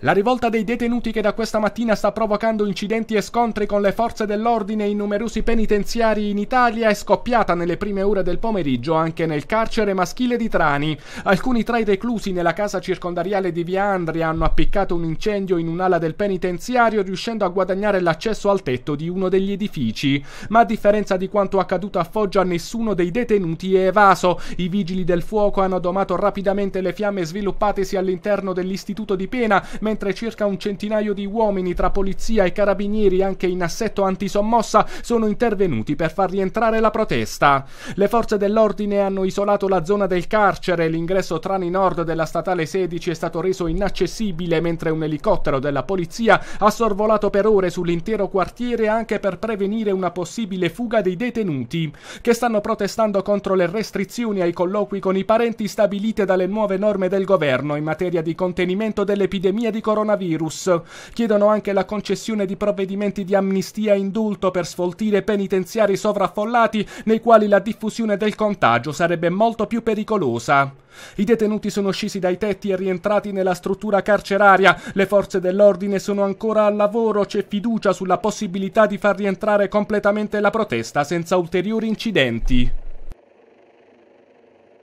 La rivolta dei detenuti che da questa mattina sta provocando incidenti e scontri con le forze dell'ordine in numerosi penitenziari in Italia è scoppiata nelle prime ore del pomeriggio anche nel carcere maschile di Trani. Alcuni tra i reclusi nella casa circondariale di Via Andria hanno appiccato un incendio in un'ala del penitenziario riuscendo a guadagnare l'accesso al tetto di uno degli edifici. Ma a differenza di quanto accaduto a Foggia nessuno dei detenuti è evaso. I vigili del fuoco hanno domato rapidamente le fiamme sviluppatesi all'interno dell'istituto di pena mentre circa un centinaio di uomini tra polizia e carabinieri anche in assetto antisommossa sono intervenuti per far rientrare la protesta. Le forze dell'ordine hanno isolato la zona del carcere, e l'ingresso Trani Nord della statale 16 è stato reso inaccessibile mentre un elicottero della polizia ha sorvolato per ore sull'intero quartiere anche per prevenire una possibile fuga dei detenuti che stanno protestando contro le restrizioni ai colloqui con i parenti stabilite dalle nuove norme del governo in materia di contenimento dell'epidemia di di coronavirus. Chiedono anche la concessione di provvedimenti di amnistia e indulto per sfoltire penitenziari sovraffollati nei quali la diffusione del contagio sarebbe molto più pericolosa. I detenuti sono scesi dai tetti e rientrati nella struttura carceraria, le forze dell'ordine sono ancora al lavoro, c'è fiducia sulla possibilità di far rientrare completamente la protesta senza ulteriori incidenti.